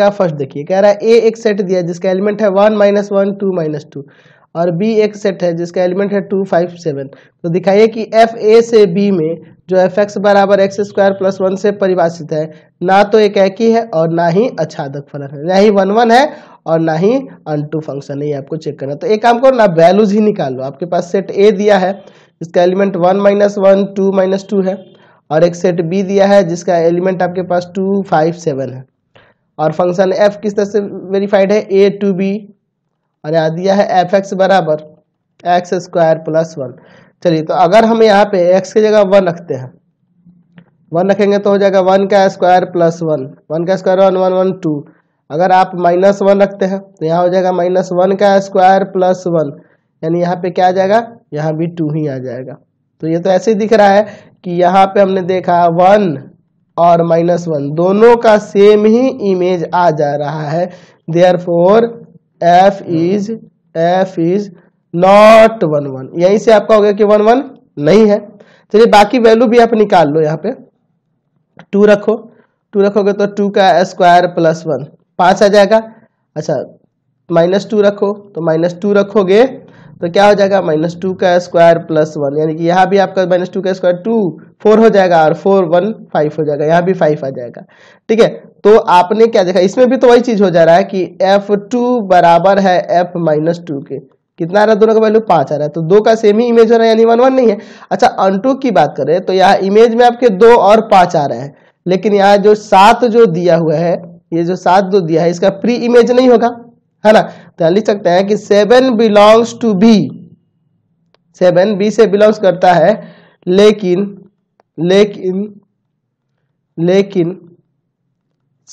इसका फर्स्ट देखिए कह रहा है ए एक सेट दिया जिसका एलिमेंट है one minus one two minus two और बी एक सेट है जिसका एलिमेंट है टू फाइव सेवन तो दिखाइए कि एफ ए से बी में जो एफ एक्स बराबर एक्स स्क्वायर प्लस वन से परिभाषित है ना तो एक ऐकी है और ना ही अच्छादक फलन है ना ही वन वन है और ना ही अन टू फंक्शन है ये आपको चेक करना तो एक काम करो ना वैल्यूज ही निकाल लो आपके पास सेट ए दिया है जिसका element one minus one two minus two है और एक सेट बी दिया है जिसका एलिमेंट आपके पास टू फाइव सेवन है और फंक्शन एफ किस तरह से वेरीफाइड है ए टू बी और यहाँ दिया है एफ एक्स बराबर एक्स स्क्वायर प्लस वन चलिए तो अगर हम यहाँ पे एक्स की जगह वन रखते हैं वन रखेंगे तो हो जाएगा वन का स्क्वायर प्लस वन वन का square one one one two अगर आप माइनस वन रखते हैं तो यहाँ हो जाएगा माइनस वन का स्क्वायर प्लस वन यानी यहाँ पे क्या आ जाएगा यहाँ भी टू ही आ जाएगा तो ये तो ऐसे ही दिख रहा है कि यहाँ पे हमने देखा वन और माइनस वन दोनों का सेम ही इमेज आ जा रहा है therefore f is f is not one one यहीं से आपका हो गया कि वन वन नहीं है चलिए बाकी वैल्यू भी आप निकाल लो यहाँ पे टू रखो टू रखोगे तो टू का स्क्वायर प्लस वन पाँच आ जाएगा अच्छा माइनस टू रखो तो माइनस टू रखोगे तो क्या हो जाएगा माइनस टू का स्क्वायर प्लस वन यानी कि यहाँ भी आपका माइनस टू का स्क्वायर टू फोर हो जाएगा और फोर वन फाइव हो जाएगा यहाँ भी फाइव आ जाएगा ठीक है तो आपने क्या देखा इसमें भी तो वही चीज हो जा रहा है कि एफ टू बराबर है एफ माइनस टू के कितना आ रहा है दोनों का वैल्यू पांच आ रहा है तो दो का सेम ही इमेज हो रहा है यानी वन वन नहीं है अच्छा टू की बात करें तो यहाँ इमेज में आपके दो और पांच आ रहा है लेकिन यहाँ जो सात जो दिया हुआ है ये जो सात जो दिया है इसका प्री इमेज नहीं होगा है ना तो लिख सकते हैं कि seven belongs to B seven B से बिलोंग्स करता है लेकिन लेकिन लेकिन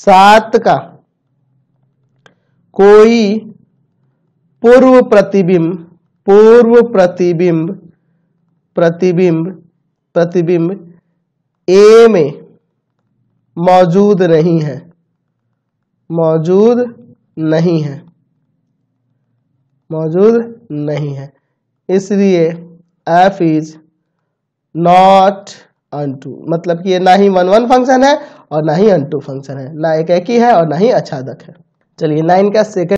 सात का कोई पूर्व प्रतिबिंब पूर्व प्रतिबिंब प्रतिबिंब प्रतिबिंब ए में मौजूद नहीं है मौजूद नहीं है मौजूद नहीं है इसलिए एफ इज नॉट टू मतलब कि ये ना ही वन वन फंक्शन है और ना ही टू फंक्शन है ना एक एक ही है और ना ही दक अच्छा है चलिए नाइन का सेकेंड